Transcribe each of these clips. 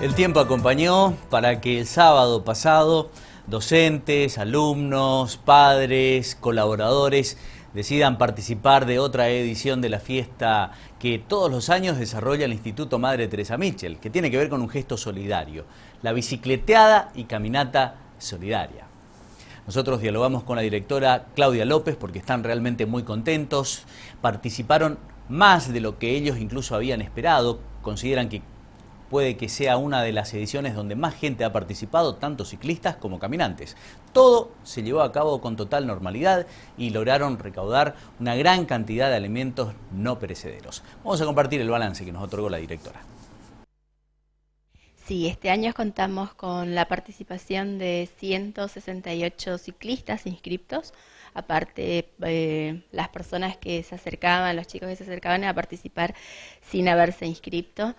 El tiempo acompañó para que el sábado pasado docentes, alumnos, padres, colaboradores decidan participar de otra edición de la fiesta que todos los años desarrolla el Instituto Madre Teresa Mitchell, que tiene que ver con un gesto solidario, la bicicleteada y caminata solidaria. Nosotros dialogamos con la directora Claudia López porque están realmente muy contentos, participaron más de lo que ellos incluso habían esperado, consideran que puede que sea una de las ediciones donde más gente ha participado, tanto ciclistas como caminantes. Todo se llevó a cabo con total normalidad y lograron recaudar una gran cantidad de alimentos no perecederos. Vamos a compartir el balance que nos otorgó la directora. Sí, este año contamos con la participación de 168 ciclistas inscriptos. Aparte, eh, las personas que se acercaban, los chicos que se acercaban a participar sin haberse inscrito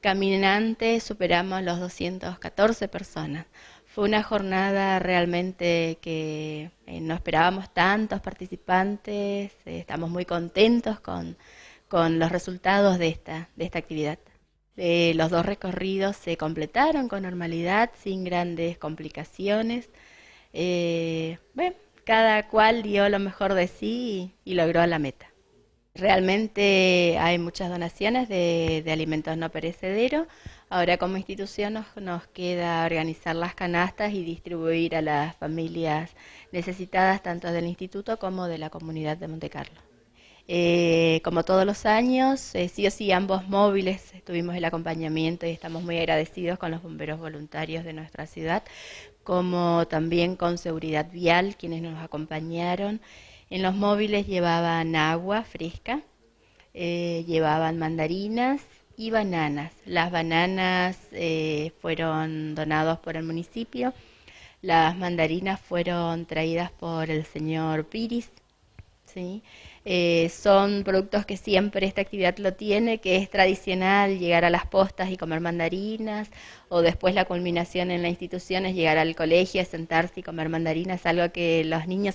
caminantes superamos los 214 personas. Fue una jornada realmente que eh, no esperábamos tantos participantes, eh, estamos muy contentos con, los resultados de esta, actividad. Eh, los dos recorridos se completaron con normalidad, sin grandes complicaciones. cada cual dio lo mejor de sí y logró la meta. Realmente hay muchas donaciones de, alimentos no perecederos. Ahora como institución nos, queda organizar las canastas y distribuir a las familias necesitadas tanto del instituto como de la comunidad de Monte Carlo. Eh, como todos los años, eh, sí o sí ambos móviles tuvimos el acompañamiento y estamos muy agradecidos con los bomberos voluntarios de nuestra ciudad, como también con Seguridad Vial, quienes nos acompañaron. En los móviles llevaban agua fresca, eh, llevaban mandarinas y bananas. Las bananas eh, fueron donadas por el municipio, las mandarinas fueron traídas por el señor Piris. ¿sí? Eh, son productos que siempre esta actividad lo tiene, que es tradicional llegar a las postas y comer mandarinas, o después la culminación en la institución es llegar al colegio, sentarse y comer mandarinas, algo que los niños